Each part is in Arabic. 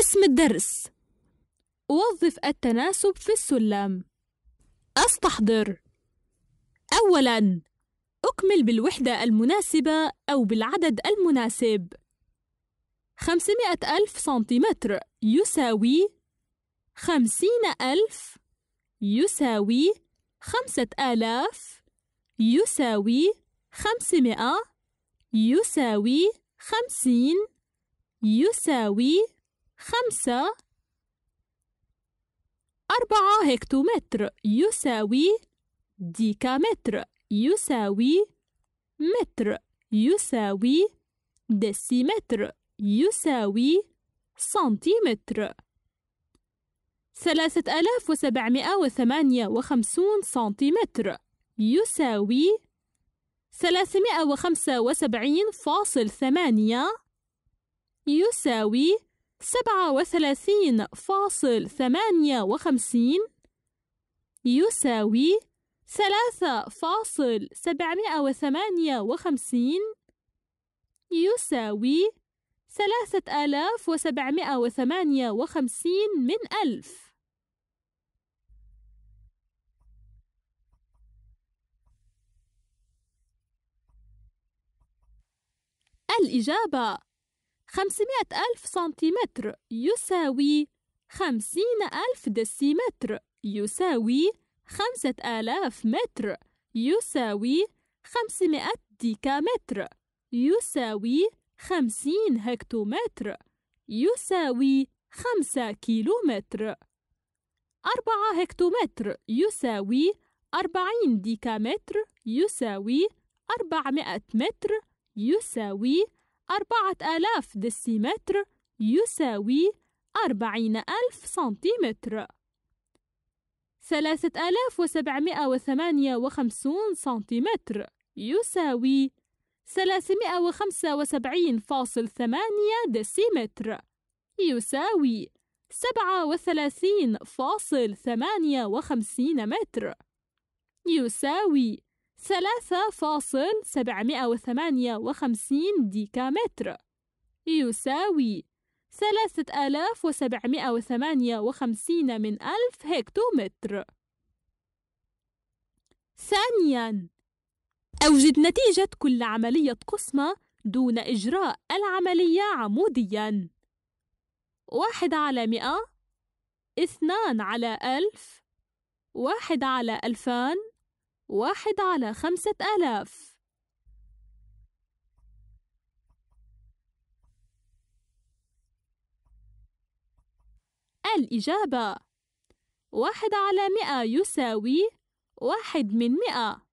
اسم الدرس وظف التناسب في السلم أستحضر أولاً أكمل بالوحدة المناسبة أو بالعدد المناسب 500 ألف سنتيمتر يساوي 50 ألف يساوي 5000 يساوي 500 يساوي 50 يساوي خمسة أربعة هكتومتر يساوي ديكامتر يساوي متر يساوي ديسيمتر يساوي سنتيمتر ثلاثة آلاف وسبعمائة وثمانية وخمسون سنتيمتر يساوي ثلاثمائة وخمسة وسبعين فاصل ثمانية يساوي سبعة وثلاثين فاصل ثمانية وخمسين يساوي ثلاثة فاصل سبعمائة وثمانية وخمسين يساوي ثلاثة آلاف وسبعمائة وثمانية وخمسين من ألف الإجابة خمسمائة ألف سنتيمتر يساوي خمسين ألف دسيمتر يساوي خمسة آلاف متر يساوي خمسمائة ديكامتر يساوي خمسين هكتومتر يساوي خمسة كيلومتر أربعة هكتومتر يساوي أربعين ديكامتر يساوي أربعمائة متر يساوي أربعة آلاف ديسيمتر يساوي أربعين ألف سنتيمتر ثلاثة آلاف وسبعمائة وثمانية وخمسون سنتيمتر يساوي ثلاثمائة وخمسة وسبعين فاصل ثمانية ديسيمتر يساوي سبعة وثلاثين فاصل ثمانية وخمسين متر يساوي 3758 ديكا متر ديكامتر يساوي 3758 من ألف هكتومتر ثانياً أوجد نتيجة كل عملية قسمة دون إجراء العملية عمودياً واحد على مئة اثنان على ألف واحد على ألفان واحد على خمسة آلاف الإجابة واحد على مئة يساوي واحد من مئة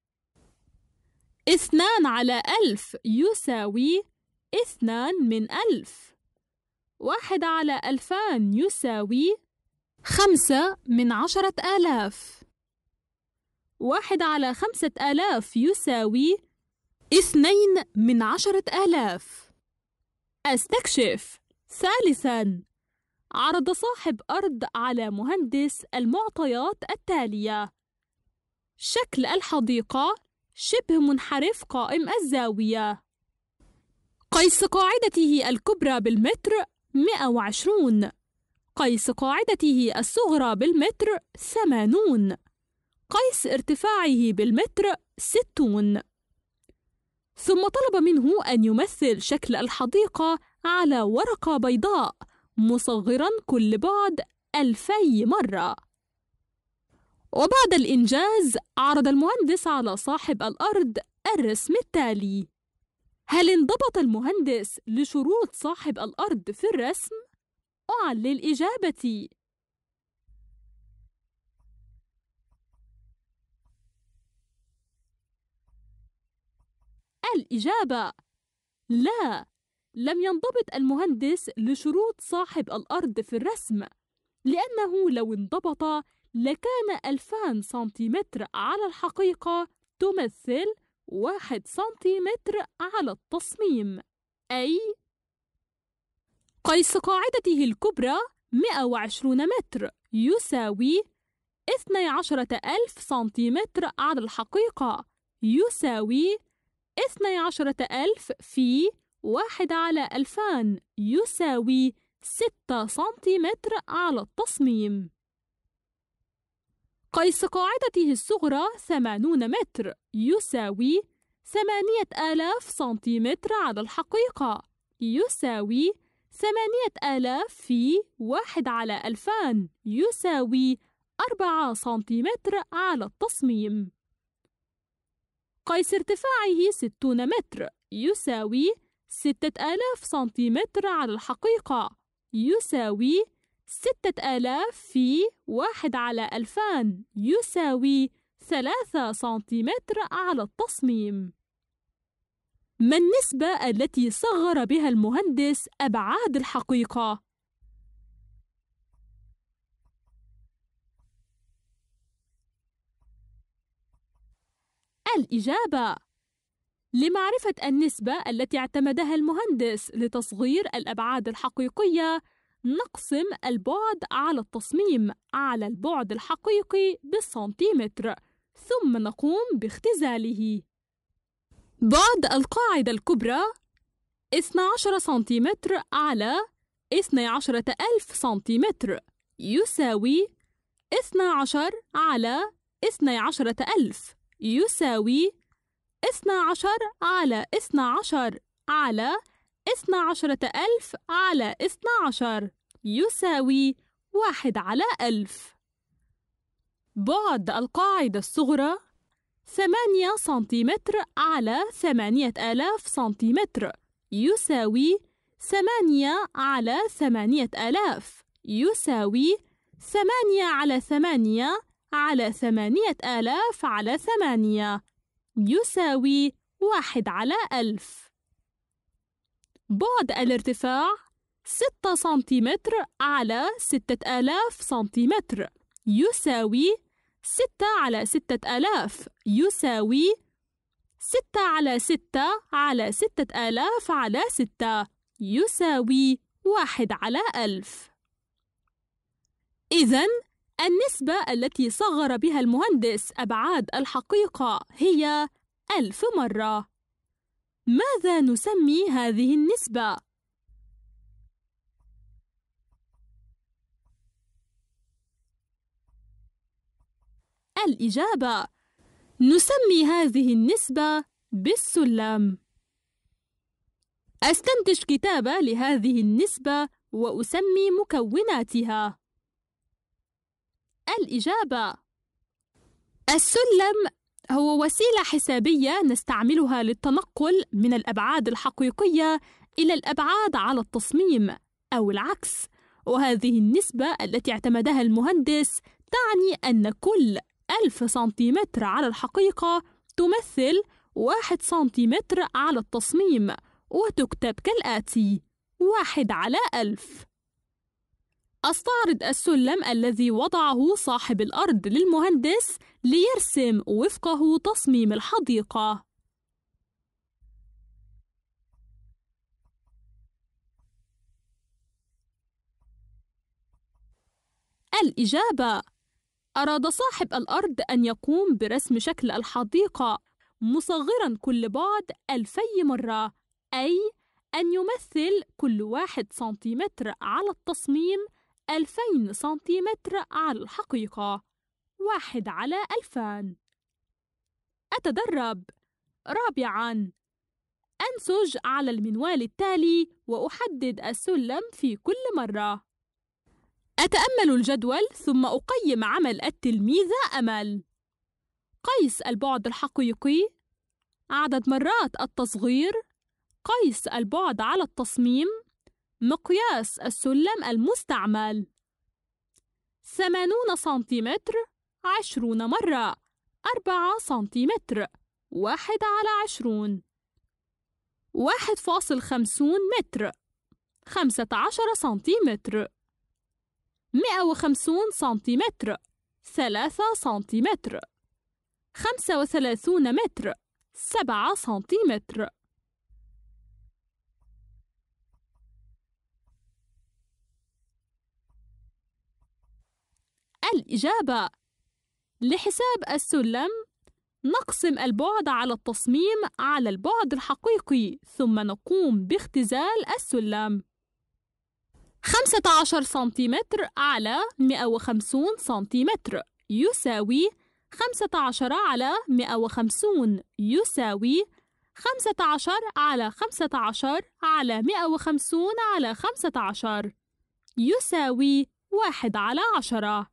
اثنان على ألف يساوي اثنان من ألف واحد على ألفان يساوي خمسة من عشرة آلاف واحد على خمسة آلاف يساوي اثنين من عشرة آلاف أستكشف ثالثاً عرض صاحب أرض على مهندس المعطيات التالية شكل الحديقة شبه منحرف قائم الزاوية قيس قاعدته الكبرى بالمتر 120 قيس قاعدته الصغرى بالمتر 80 قيس ارتفاعه بالمتر ستون ثم طلب منه أن يمثل شكل الحديقة على ورقة بيضاء مصغرا كل بعد ألفي مرة وبعد الإنجاز عرض المهندس على صاحب الأرض الرسم التالي هل انضبط المهندس لشروط صاحب الأرض في الرسم؟ أعلي الإجابة الإجابة لا لم ينضبط المهندس لشروط صاحب الأرض في الرسم لأنه لو انضبط لكان ألفان سنتيمتر على الحقيقة تمثل واحد سنتيمتر على التصميم أي قيس قاعدته الكبرى 120 متر يساوي 12 ألف سنتيمتر على الحقيقة يساوي اثني عشرة ألف في واحد على ألفان يساوي ستة سنتيمتر على التصميم قيس قاعدته الصغرى ثمانون متر يساوي ثمانية آلاف سنتيمتر على الحقيقة يساوي ثمانية آلاف في واحد على ألفان يساوي أربعة سنتيمتر على التصميم قيس ارتفاعه 60 متر يساوي 6000 سنتيمتر على الحقيقة يساوي 6000 في 1 على 2000 يساوي 3 سنتيمتر على التصميم ما النسبة التي صغر بها المهندس أبعاد الحقيقة؟ الإجابة لمعرفة النسبة التي اعتمدها المهندس لتصغير الأبعاد الحقيقية نقسم البعد على التصميم على البعد الحقيقي بالسنتيمتر ثم نقوم باختزاله بعد القاعدة الكبرى 12 سنتيمتر على 12 ألف سنتيمتر يساوي 12 على 12 ألف يساوي 12 على 12 على 12000 على 12 يساوي 1 على 1000 بعد القاعدة الصغرى 8 سنتيمتر على 8000 سنتيمتر يساوي 8 على 8000 يساوي 8 على 8 على ثمانية آلاف على ثمانية يساوي واحد على ألف بعد الارتفاع ستة سنتيمتر على ستة آلاف سنتيمتر يساوي ستة على ستة آلاف يساوي ستة على ستة على ستة آلاف على ستة يساوي واحد على ألف إذن النسبة التي صغر بها المهندس أبعاد الحقيقة هي ألف مرة ماذا نسمي هذه النسبة؟ الإجابة نسمي هذه النسبة بالسلم أستنتج كتابة لهذه النسبة وأسمي مكوناتها الإجابة السلم هو وسيلة حسابية نستعملها للتنقل من الأبعاد الحقيقية إلى الأبعاد على التصميم أو العكس وهذه النسبة التي اعتمدها المهندس تعني أن كل ألف سنتيمتر على الحقيقة تمثل واحد سنتيمتر على التصميم وتكتب كالآتي واحد على ألف أستعرض السلم الذي وضعه صاحب الأرض للمهندس ليرسم وفقه تصميم الحديقة. الإجابة أراد صاحب الأرض أن يقوم برسم شكل الحديقة مصغرا كل بعد ألفي مرة أي أن يمثل كل واحد سنتيمتر على التصميم ألفين سنتيمتر على الحقيقة واحد على ألفان أتدرب رابعاً أنسج على المنوال التالي وأحدد السلم في كل مرة أتأمل الجدول ثم أقيم عمل التلميذة أمل قيس البعد الحقيقي عدد مرات التصغير قيس البعد على التصميم مقياس السلم المستعمل ثمانون سنتيمتر عشرون مرة أربعة سنتيمتر واحد على عشرون واحد فاصل خمسون متر خمسة عشر سنتيمتر مئة وخمسون سنتيمتر ثلاثة سنتيمتر خمسة وثلاثون متر سبعة سنتيمتر الإجابة لحساب السلم نقسم البعد على التصميم على البعد الحقيقي ثم نقوم باختزال السلم 15 سنتيمتر على 150 سنتيمتر يساوي 15 على 150 يساوي 15 على 15 على 150 على 15 يساوي 1 على 10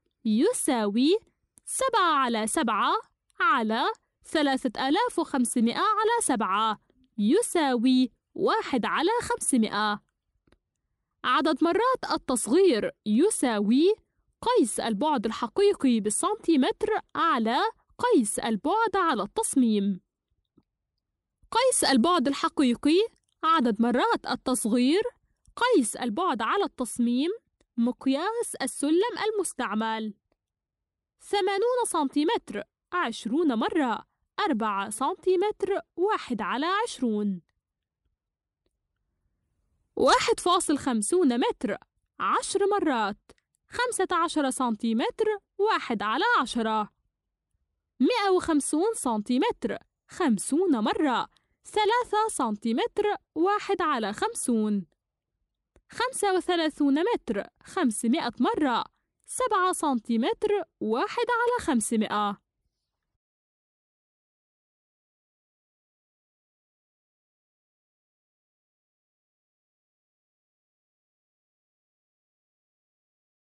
يساوي سبعة على سبعة على ثلاثة آلاف وخمسمائة على سبعة يساوي واحد على خمسمائة عدد مرات التصغير يساوي قيس البعد الحقيقي بالسنتيمتر على قيس البعد على التصميم قيس البعد الحقيقي عدد مرات التصغير قيس البعد على التصميم مقياس السلم المستعمل ثمانون سنتيمتر عشرون مرة أربعة سنتيمتر واحد على عشرون واحد فاصل خمسون متر عشر مرات خمسة عشر سنتيمتر واحد على عشرة مئة وخمسون سنتيمتر خمسون مرة ثلاثة سنتيمتر واحد على خمسون خمسة وثلاثون متر خمسمائة مرة سبعة سنتيمتر واحد على خمسمائة